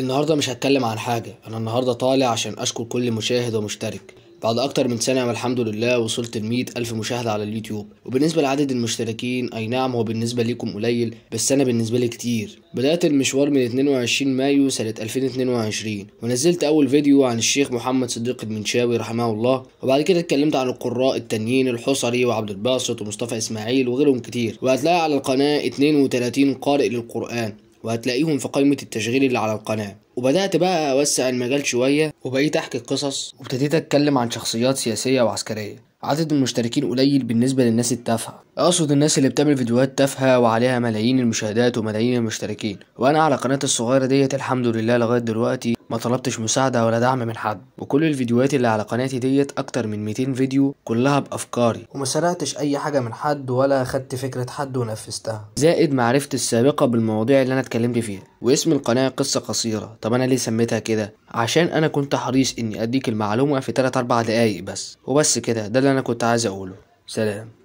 النهاردة مش هتكلم عن حاجة أنا النهاردة طالع عشان أشكر كل مشاهد ومشترك بعد أكتر من سنة والحمد لله وصلت ل ألف مشاهدة على اليوتيوب وبالنسبة لعدد المشتركين أي نعم هو بالنسبة ليكم قليل بس أنا بالنسبة لي كتير بدأت المشوار من 22 مايو سنة 2022 ونزلت أول فيديو عن الشيخ محمد صديق المنشاوي رحمه الله وبعد كده اتكلمت عن القراء التانيين الحصري وعبد الباسط ومصطفى إسماعيل وغيرهم كتير وهتلاقي على القناة 32 قارئ للقرآن وهتلاقيهم في قائمة التشغيل اللي على القناة وبدأت بقى أوسع المجال شوية وبقيت أحكي قصص وابتديت أتكلم عن شخصيات سياسية وعسكرية عدد المشتركين قليل بالنسبة للناس التافهة اقصد الناس اللي بتعمل فيديوهات تافهه وعليها ملايين المشاهدات وملايين المشتركين وانا على قناتي الصغيره ديت الحمد لله لغايه دلوقتي ما طلبتش مساعده ولا دعم من حد وكل الفيديوهات اللي على قناتي ديت اكتر من 200 فيديو كلها بافكاري وما سرقتش اي حاجه من حد ولا خدت فكره حد ونفذتها زائد معرفتي السابقه بالمواضيع اللي انا اتكلمت فيها واسم القناه قصه قصيره طب انا ليه سميتها كده عشان انا كنت حريص اني اديك المعلومه في 3 4 دقايق بس وبس كده ده اللي انا كنت عايز اقوله سلام